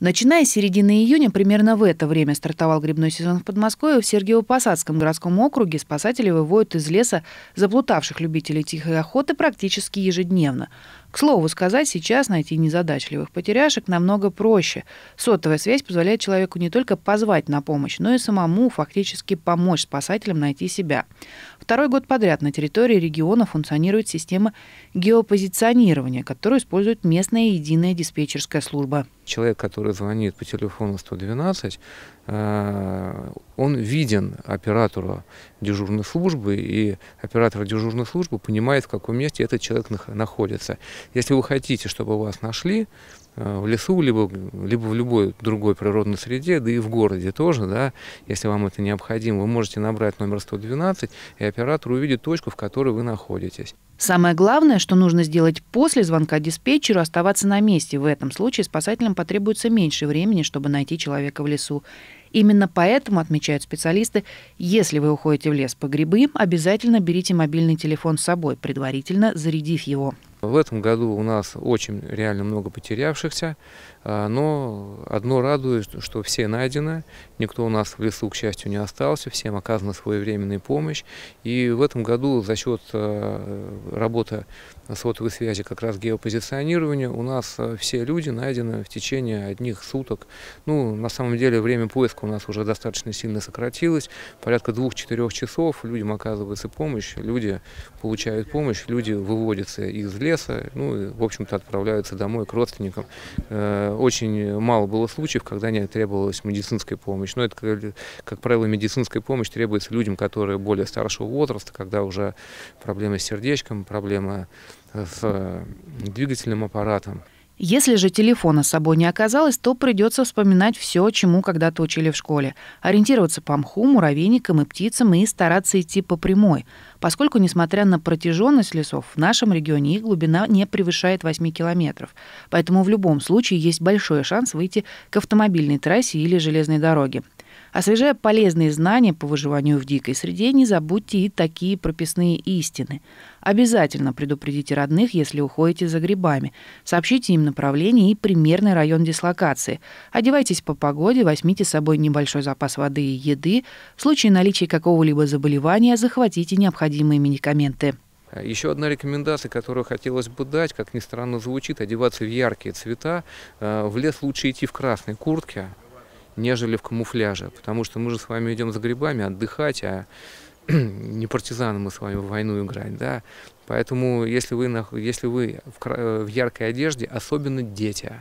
Начиная с середины июня, примерно в это время стартовал грибной сезон в Подмосковье, в Сергиево-Посадском городском округе спасатели выводят из леса заплутавших любителей тихой охоты практически ежедневно. К слову сказать, сейчас найти незадачливых потеряшек намного проще. Сотовая связь позволяет человеку не только позвать на помощь, но и самому фактически помочь спасателям найти себя. Второй год подряд на территории региона функционирует система геопозиционирования, которую использует местная единая диспетчерская служба. Человек, который звонит по телефону 112, э, он виден оператору дежурной службы, и оператор дежурной службы понимает, в каком месте этот человек находится. Если вы хотите, чтобы вас нашли э, в лесу, либо, либо в любой другой природной среде, да и в городе тоже, да, если вам это необходимо, вы можете набрать номер 112, и оператор увидит точку, в которой вы находитесь. Самое главное, что нужно сделать после звонка диспетчеру, оставаться на месте. В этом случае спасателям потребуется меньше времени, чтобы найти человека в лесу. Именно поэтому, отмечают специалисты, если вы уходите в лес по грибы, обязательно берите мобильный телефон с собой, предварительно зарядив его. В этом году у нас очень реально много потерявшихся, а, но одно радует, что все найдено, никто у нас в лесу, к счастью, не остался, всем оказана своевременная помощь. И в этом году за счет а, работы сотовой связи, как раз геопозиционирования, у нас а, все люди найдены в течение одних суток. Ну, на самом деле, время поиска у нас уже достаточно сильно сократилось, порядка двух-четырех часов людям оказывается помощь, люди получают помощь, люди выводятся из леса, леса, ну, в общем-то, отправляются домой к родственникам. Э, очень мало было случаев, когда не требовалась медицинская помощь. Но это, как правило, медицинская помощь требуется людям, которые более старшего возраста, когда уже проблемы с сердечком, проблемы с э, двигательным аппаратом. Если же телефона с собой не оказалось, то придется вспоминать все, чему когда-то учили в школе. Ориентироваться по мху, муравейникам и птицам и стараться идти по прямой, поскольку, несмотря на протяженность лесов, в нашем регионе их глубина не превышает 8 километров. Поэтому в любом случае есть большой шанс выйти к автомобильной трассе или железной дороге. Освежая полезные знания по выживанию в дикой среде, не забудьте и такие прописные истины. Обязательно предупредите родных, если уходите за грибами. Сообщите им направление и примерный район дислокации. Одевайтесь по погоде, возьмите с собой небольшой запас воды и еды. В случае наличия какого-либо заболевания захватите необходимые медикаменты. Еще одна рекомендация, которую хотелось бы дать, как ни странно звучит, одеваться в яркие цвета. Э, в лес лучше идти в красной куртке, нежели в камуфляже, потому что мы же с вами идем за грибами отдыхать, а не партизаны мы с вами в войну играть, да. Поэтому если вы, если вы в, э, в яркой одежде, особенно дети,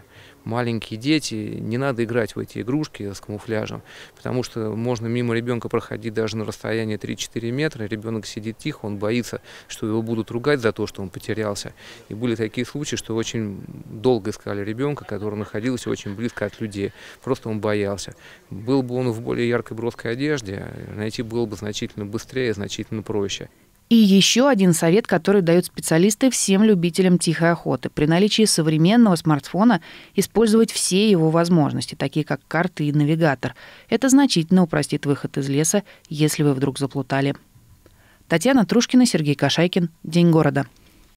маленькие дети, не надо играть в эти игрушки с камуфляжем, потому что можно мимо ребенка проходить даже на расстоянии 3-4 метра, ребенок сидит тихо, он боится, что его будут ругать за то, что он потерялся. И были такие случаи, что очень долго искали ребенка, который находился очень близко от людей, просто он боялся. Был бы он в более яркой броской одежде, найти было бы значительно быстрее, значительно проще. И еще один совет, который дают специалисты всем любителям тихой охоты. При наличии современного смартфона использовать все его возможности, такие как карты и навигатор. Это значительно упростит выход из леса, если вы вдруг заплутали. Татьяна Трушкина, Сергей Кошайкин. День города.